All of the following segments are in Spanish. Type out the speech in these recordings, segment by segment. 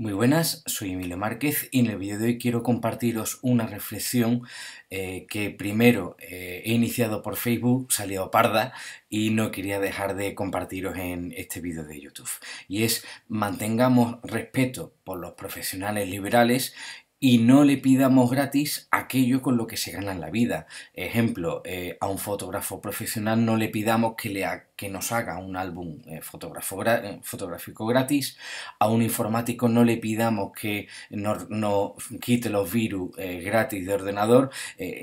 Muy buenas, soy Emilio Márquez y en el vídeo de hoy quiero compartiros una reflexión eh, que primero eh, he iniciado por Facebook, salió parda y no quería dejar de compartiros en este vídeo de YouTube. Y es mantengamos respeto por los profesionales liberales y no le pidamos gratis aquello con lo que se gana en la vida. Ejemplo, eh, a un fotógrafo profesional no le pidamos que, le que nos haga un álbum eh, eh, fotográfico gratis, a un informático no le pidamos que nos no quite los virus gratis de ordenador,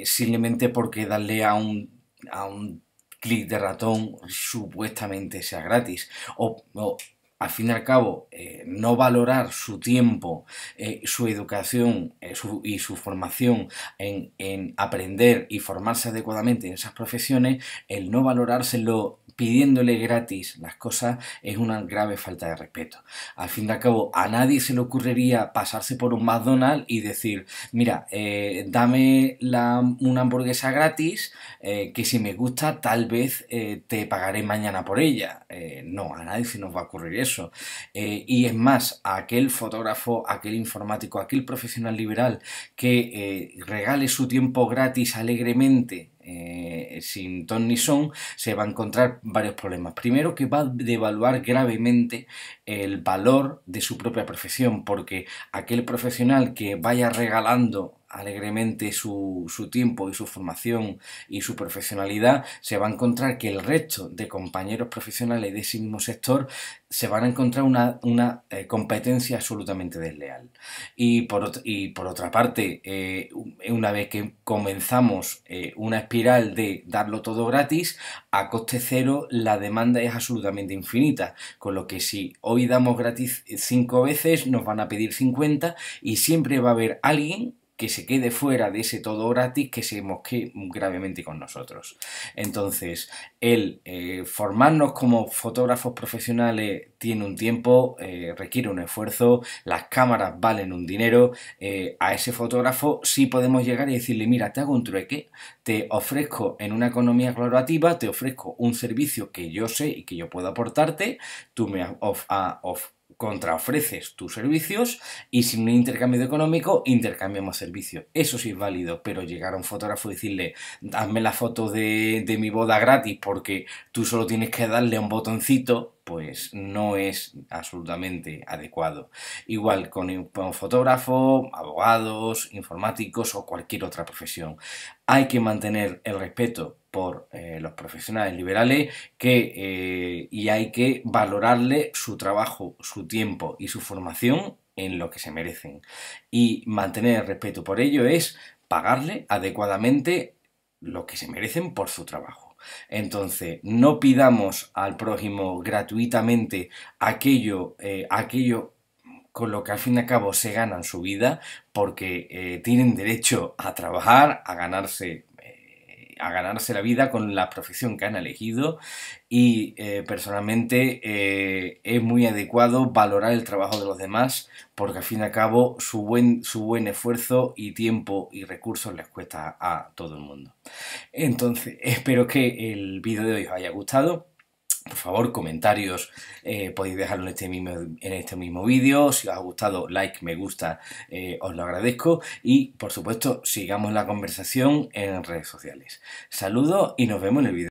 simplemente porque darle a un, a un clic de ratón supuestamente sea gratis. o al fin y al cabo, eh, no valorar su tiempo, eh, su educación eh, y su formación en, en, aprender y formarse adecuadamente en esas profesiones, el no valorárselo pidiéndole gratis las cosas es una grave falta de respeto. Al fin y al cabo, a nadie se le ocurriría pasarse por un McDonald's y decir, mira, eh, dame la, una hamburguesa gratis, eh, que si me gusta tal vez eh, te pagaré mañana por ella. no, a nadie se nos va a ocurrir eso. y es más, a aquel fotógrafo, aquel informático, aquel profesional liberal que regale su tiempo gratis alegremente sin ton ni son, se va a encontrar varios problemas. Primero, que va a devaluar gravemente el valor de su propia profesión, porque aquel profesional que vaya regalando alegremente su, tiempo y su formación y su profesionalidad, se va a encontrar que el resto de compañeros profesionales de ese mismo sector se van a encontrar una, eh, competencia absolutamente desleal. Y por, y por otra parte, eh, una vez que comenzamos eh, una espiral de darlo todo gratis, a coste cero la demanda es absolutamente infinita, con lo que si hoy damos gratis cinco veces, nos van a pedir 50 y siempre va a haber alguien que se quede fuera de ese todo gratis que se mosquee gravemente con nosotros. Entonces, el eh, formarnos como fotógrafos profesionales tiene un tiempo, eh, requiere un esfuerzo, las cámaras valen un dinero, eh, a ese fotógrafo sí podemos llegar y decirle, mira, te hago un trueque, te ofrezco en una economía colaborativa, te ofrezco un servicio que yo sé y que yo puedo aportarte, tú me of, contraofreces tus servicios y sin un intercambio económico intercambiamos servicios. Eso sí es válido, pero llegar a un fotógrafo y decirle, dame la foto de, de mi boda gratis porque tú solo tienes que darle un botoncito pues no es absolutamente adecuado. Igual con, un fotógrafos, abogados, informáticos o cualquier otra profesión. Hay que mantener el respeto por eh, los profesionales liberales que, eh, y hay que valorarle su trabajo, su tiempo y su formación en lo que se merecen. Y mantener el respeto por ello es pagarle adecuadamente lo que se merecen por su trabajo. Entonces, no pidamos al prójimo gratuitamente aquello, eh, aquello con lo que al fin y al cabo se ganan su vida porque eh, tienen derecho a trabajar, a ganarse a ganarse la vida con la profesión que han elegido y eh, personalmente eh, es muy adecuado valorar el trabajo de los demás porque al fin y al cabo su buen, su buen esfuerzo y tiempo y recursos les cuesta a todo el mundo. Entonces, espero que el vídeo de hoy os haya gustado. Por favor, comentarios eh, podéis dejarlo en este mismo, este mismo vídeo. Si os ha gustado, like, me gusta, eh, os lo agradezco. Y por supuesto, sigamos la conversación en redes sociales. Saludos y nos vemos en el vídeo.